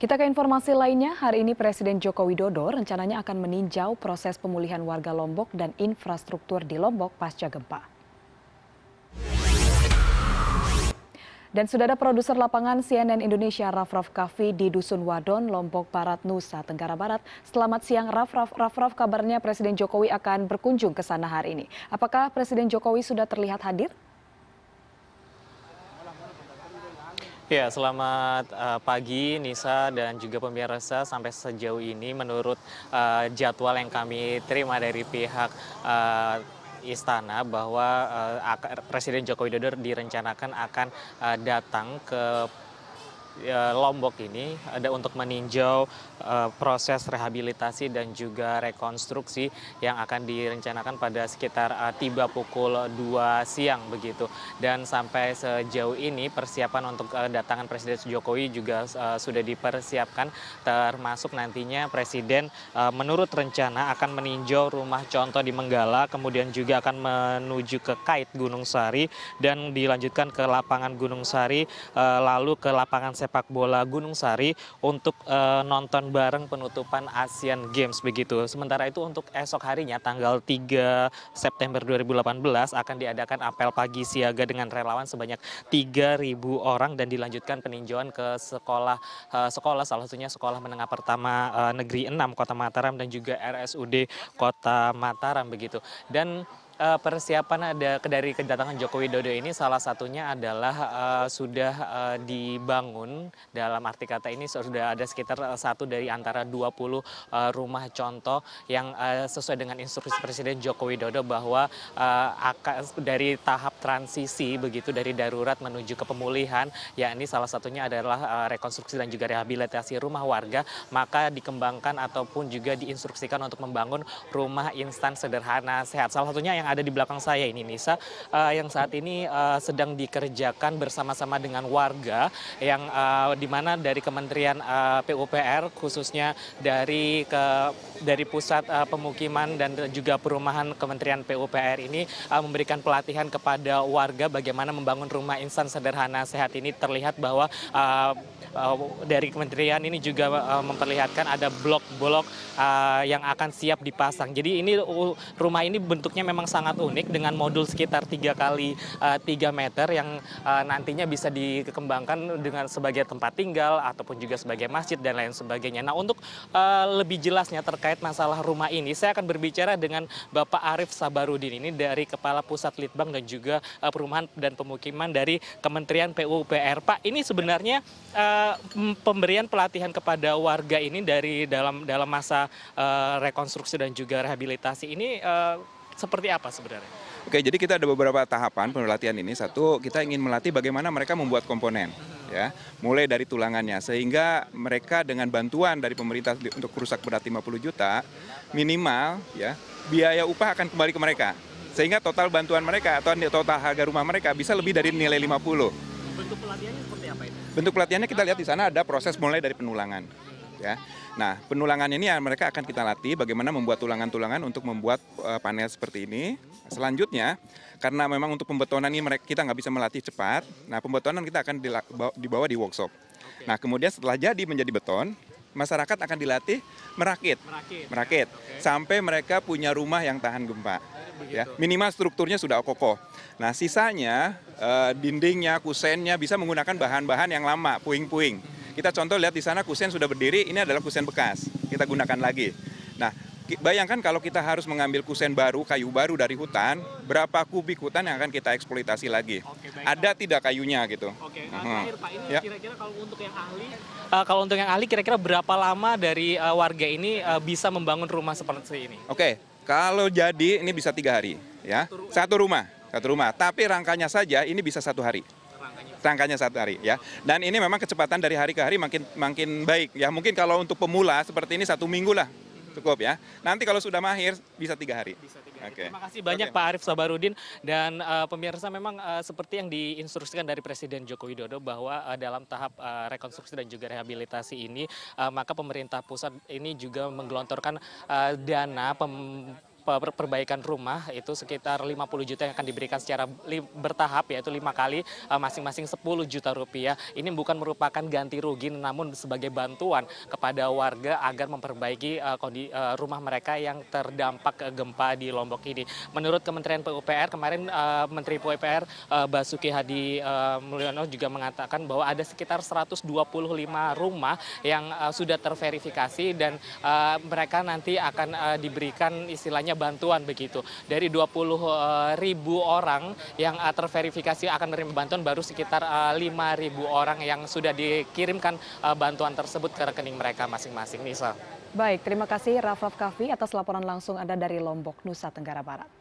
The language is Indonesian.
Kita ke informasi lainnya, hari ini Presiden Joko Widodo rencananya akan meninjau proses pemulihan warga Lombok dan infrastruktur di Lombok pasca gempa. Dan sudah ada produser lapangan CNN Indonesia Raff Raff Kaffi di Dusun Wadon, Lombok Barat, Nusa Tenggara Barat. Selamat siang Raff Raff. Raff Raff kabarnya Presiden Jokowi akan berkunjung ke sana hari ini. Apakah Presiden Jokowi sudah terlihat hadir? Ya, selamat uh, pagi Nisa dan juga pemirsa. Sampai sejauh ini menurut uh, jadwal yang kami terima dari pihak uh, istana bahwa uh, Presiden Joko Widodo direncanakan akan uh, datang ke Ya, Lombok ini ada untuk meninjau eh, proses rehabilitasi dan juga rekonstruksi yang akan direncanakan pada sekitar eh, tiba pukul 2 siang begitu. Dan sampai sejauh ini persiapan untuk kedatangan eh, Presiden Jokowi juga sudah dipersiapkan termasuk nantinya Presiden menurut rencana akan meninjau rumah contoh di Menggala kemudian juga akan menuju ke Kait Gunung Sari dan dilanjutkan ke lapangan Gunung Sari lalu ke lapangan sepak bola Gunung Sari untuk e, nonton bareng penutupan Asian Games begitu. Sementara itu untuk esok harinya tanggal 3 September 2018 akan diadakan apel pagi siaga dengan relawan sebanyak 3.000 orang dan dilanjutkan peninjauan ke sekolah e, sekolah salah satunya sekolah menengah pertama e, negeri 6 Kota Mataram dan juga RSUD Kota Mataram begitu. Dan Eh, persiapan ada dari kedatangan Joko Widodo ini salah satunya adalah uh, sudah uh, dibangun dalam arti kata ini sudah ada sekitar satu dari antara 20 uh, rumah contoh yang uh, sesuai dengan instruksi Presiden Joko Widodo bahwa uh, akan, dari tahap transisi begitu dari darurat menuju ke pemulihan ini salah satunya adalah uh, rekonstruksi dan juga rehabilitasi rumah warga maka dikembangkan ataupun juga diinstruksikan untuk membangun rumah instan sederhana sehat salah satunya yang ada di belakang saya ini Nisa eh, yang saat ini eh, sedang dikerjakan bersama-sama dengan warga yang eh, dimana dari Kementerian PUPR khususnya dari ke dari pusat pemukiman dan juga perumahan Kementerian PUPR ini memberikan pelatihan kepada warga bagaimana membangun rumah insan sederhana sehat ini terlihat bahwa dari kementerian ini juga memperlihatkan ada blok-blok yang akan siap dipasang. Jadi ini uh, rumah ini bentuknya memang sama sangat unik dengan modul sekitar tiga kali eh, tiga meter yang eh, nantinya bisa dikembangkan dengan sebagai tempat tinggal ataupun juga sebagai masjid dan lain sebagainya. Nah untuk eh, lebih jelasnya terkait masalah rumah ini saya akan berbicara dengan Bapak Arief Sabarudin ini dari Kepala Pusat Litbang dan juga Perumahan dan Pemukiman dari Kementerian PUPR. Pak ini sebenarnya pemberian pelatihan kepada warga ini dari dalam dalam masa rekonstruksi dan juga rehabilitasi ini seperti apa sebenarnya? Oke, jadi kita ada beberapa tahapan pelatihan ini. Satu, kita ingin melatih bagaimana mereka membuat komponen, ya, mulai dari tulangannya, sehingga mereka dengan bantuan dari pemerintah untuk kerusak berat 50 juta minimal, ya, biaya upah akan kembali ke mereka, sehingga total bantuan mereka atau total harga rumah mereka bisa lebih dari nilai 50. Bentuk pelatihannya seperti apa ini? Bentuk pelatihannya kita lihat di sana ada proses mulai dari penulangan ya. Nah, penulangan ini mereka akan kita latih bagaimana membuat tulangan-tulangan untuk membuat uh, panel seperti ini. Selanjutnya, karena memang untuk pembetonan ini mereka kita nggak bisa melatih cepat. Nah, pembetonan kita akan dibawa di workshop. Nah, kemudian setelah jadi menjadi beton, masyarakat akan dilatih merakit, merakit, sampai mereka punya rumah yang tahan gempa. Ya, minimal strukturnya sudah kokoh. Nah, sisanya eh, dindingnya, kusennya bisa menggunakan bahan-bahan yang lama, puing-puing. Kita contoh lihat di sana kusen sudah berdiri, ini adalah kusen bekas. Kita gunakan lagi. Nah, bayangkan kalau kita harus mengambil kusen baru, kayu baru dari hutan, berapa kubik hutan yang akan kita eksploitasi lagi? Oke, Ada tidak kayunya gitu? Oke, nah, uh terakhir Pak, ini ya. kira-kira ya. kalau untuk yang ahli, uh, kalau untuk yang ahli kira-kira berapa lama dari uh, warga ini uh, bisa membangun rumah seperti ini? Oke, kalau jadi ini bisa tiga hari ya, satu rumah, satu rumah. Tapi rangkanya saja ini bisa satu hari rangkanya satu hari ya. Dan ini memang kecepatan dari hari ke hari makin makin baik ya. Mungkin kalau untuk pemula seperti ini satu minggu lah cukup ya. Nanti kalau sudah mahir bisa tiga hari. Bisa Okay. Terima kasih banyak okay. Pak Arief Sabarudin dan uh, pemirsa memang uh, seperti yang diinstruksikan dari Presiden Joko Widodo bahwa uh, dalam tahap uh, rekonstruksi dan juga rehabilitasi ini uh, maka pemerintah pusat ini juga menggelontorkan uh, dana pem perbaikan rumah itu sekitar 50 juta yang akan diberikan secara bertahap yaitu lima kali eh, masing-masing 10 juta rupiah. Ini bukan merupakan ganti rugi namun sebagai bantuan kepada warga agar memperbaiki eh, eh, rumah mereka yang terdampak gempa di Lombok ini. Menurut Kementerian PUPR kemarin Menteri PUPR Basuki Hadi Mulyono juga mengatakan bahwa ada sekitar 125 rumah yang sudah terverifikasi dan mereka nanti akan diberikan istilahnya adanya bantuan begitu. Dari 20 eh, ribu orang yang eh, terverifikasi akan menerima bantuan baru sekitar 5 eh, ribu orang yang sudah dikirimkan bantuan tersebut ke rekening mereka masing-masing. Nisa. Baik, terima kasih Raff Raff Kaffi atas laporan langsung Anda dari Lombok, Nusa Tenggara Barat.